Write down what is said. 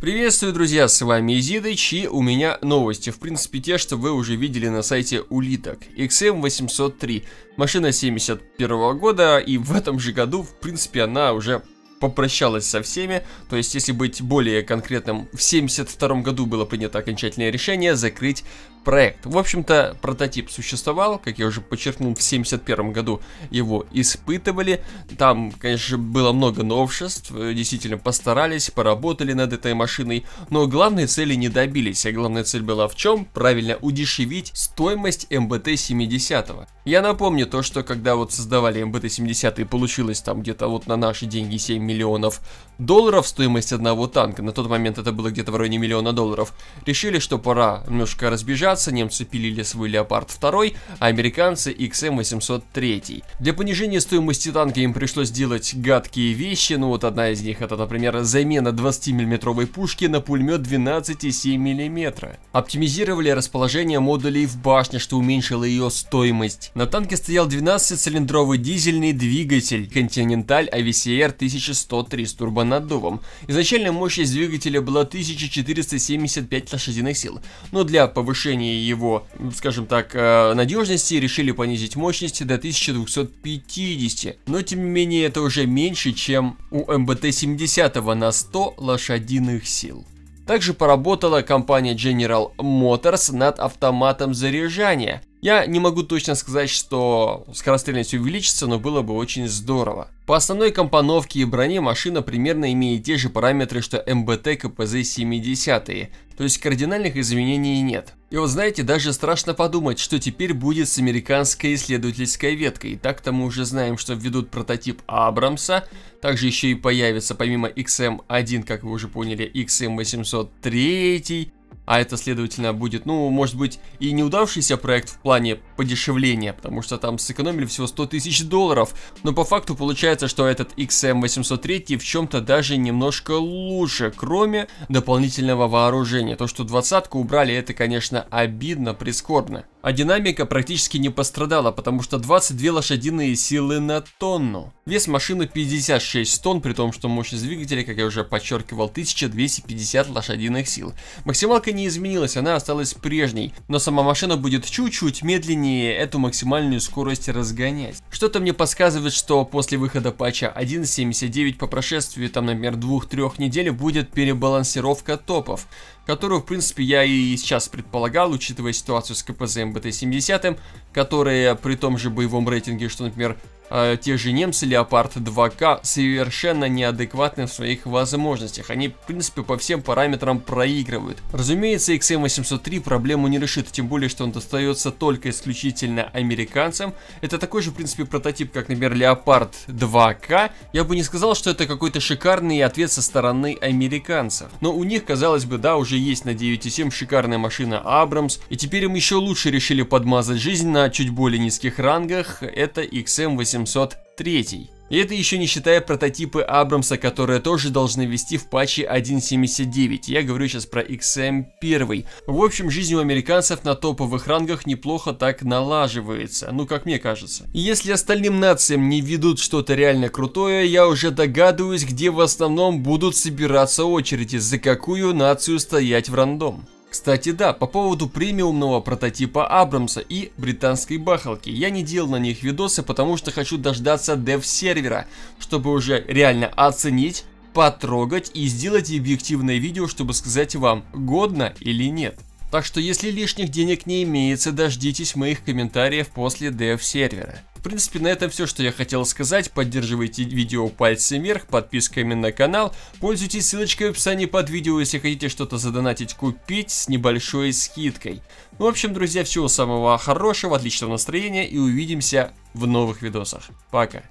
Приветствую, друзья, с вами Изидыч, и у меня новости, в принципе, те, что вы уже видели на сайте улиток. XM803, эм машина 71 года, и в этом же году, в принципе, она уже попрощалась со всеми, то есть, если быть более конкретным, в 72 году было принято окончательное решение закрыть проект. В общем-то, прототип существовал, как я уже подчеркнул, в 1971 году его испытывали. Там, конечно, было много новшеств, э, действительно постарались, поработали над этой машиной, но главной цели не добились, а главная цель была в чем? Правильно, удешевить стоимость МБТ-70. Я напомню то, что когда вот создавали МБТ-70 и получилось там где-то вот на наши деньги 7 миллионов долларов стоимость одного танка, на тот момент это было где-то в районе миллиона долларов, решили, что пора немножко разбежать Кавказа немцы пилили свой Леопард 2, а американцы XM803. Эм для понижения стоимости танка им пришлось делать гадкие вещи, ну вот одна из них это, например, замена 20 миллиметровой пушки на пулемет 12,7 мм. Оптимизировали расположение модулей в башне, что уменьшило ее стоимость. На танке стоял 12-цилиндровый дизельный двигатель Continental AVCR 1103 с турбонаддувом. Изначально мощность двигателя была 1475 лошадиных сил, но для повышения повышения его, скажем так, э, надежности решили понизить мощность до 1250, но тем не менее это уже меньше, чем у МБТ-70 на 100 лошадиных сил. Также поработала компания General Motors над автоматом заряжания, я не могу точно сказать, что скорострельность увеличится, но было бы очень здорово. По основной компоновке и броне машина примерно имеет те же параметры, что МБТ КПЗ-70, то есть кардинальных изменений нет. И вот знаете, даже страшно подумать, что теперь будет с американской исследовательской веткой. Так-то мы уже знаем, что введут прототип Абрамса, также еще и появится помимо XM1, эм как вы уже поняли, XM803, а это, следовательно, будет, ну, может быть, и неудавшийся проект в плане подешевления, потому что там сэкономили всего 100 тысяч долларов, но по факту получается, что этот XM803 эм в чем-то даже немножко лучше, кроме дополнительного вооружения. То, что двадцатку убрали, это, конечно, обидно, прискорбно. А динамика практически не пострадала, потому что 22 лошадиные силы на тонну. Вес машины 56 тонн, при том, что мощность двигателя, как я уже подчеркивал, 1250 лошадиных сил. Максималка не не изменилась, она осталась прежней, но сама машина будет чуть-чуть медленнее эту максимальную скорость разгонять. Что-то мне подсказывает, что после выхода патча 1.79 по прошествии, там, например, 2-3 недель будет перебалансировка топов, которую, в принципе, я и сейчас предполагал, учитывая ситуацию с КПЗ МБТ-70, которые при том же боевом рейтинге, что, например, а, те же немцы Леопард 2К совершенно неадекватны в своих возможностях. Они, в принципе, по всем параметрам проигрывают. Разумеется, XM803 эм проблему не решит, тем более, что он достается только исключительно американцам. Это такой же, в принципе, прототип, как, например, Леопард 2К. Я бы не сказал, что это какой-то шикарный ответ со стороны американцев. Но у них, казалось бы, да, уже есть на 9.7 шикарная машина Абрамс, и теперь им еще лучше решили подмазать жизнь на чуть более низких рангах, это XM803. 803. И это еще не считая прототипы Абрамса, которые тоже должны вести в патче 1.79. Я говорю сейчас про XM1. Эм в общем, жизнь у американцев на топовых рангах неплохо так налаживается. Ну, как мне кажется. Если остальным нациям не ведут что-то реально крутое, я уже догадываюсь, где в основном будут собираться очереди, за какую нацию стоять в рандом. Кстати, да, по поводу премиумного прототипа Абрамса и британской бахалки. Я не делал на них видосы, потому что хочу дождаться дев-сервера, чтобы уже реально оценить, потрогать и сделать объективное видео, чтобы сказать вам, годно или нет. Так что если лишних денег не имеется, дождитесь моих комментариев после дев-сервера. В принципе, на этом все, что я хотел сказать. Поддерживайте видео пальцем вверх, подписками на канал. Пользуйтесь ссылочкой в описании под видео, если хотите что-то задонатить, купить с небольшой скидкой. Ну, в общем, друзья, всего самого хорошего, отличного настроения и увидимся в новых видосах. Пока.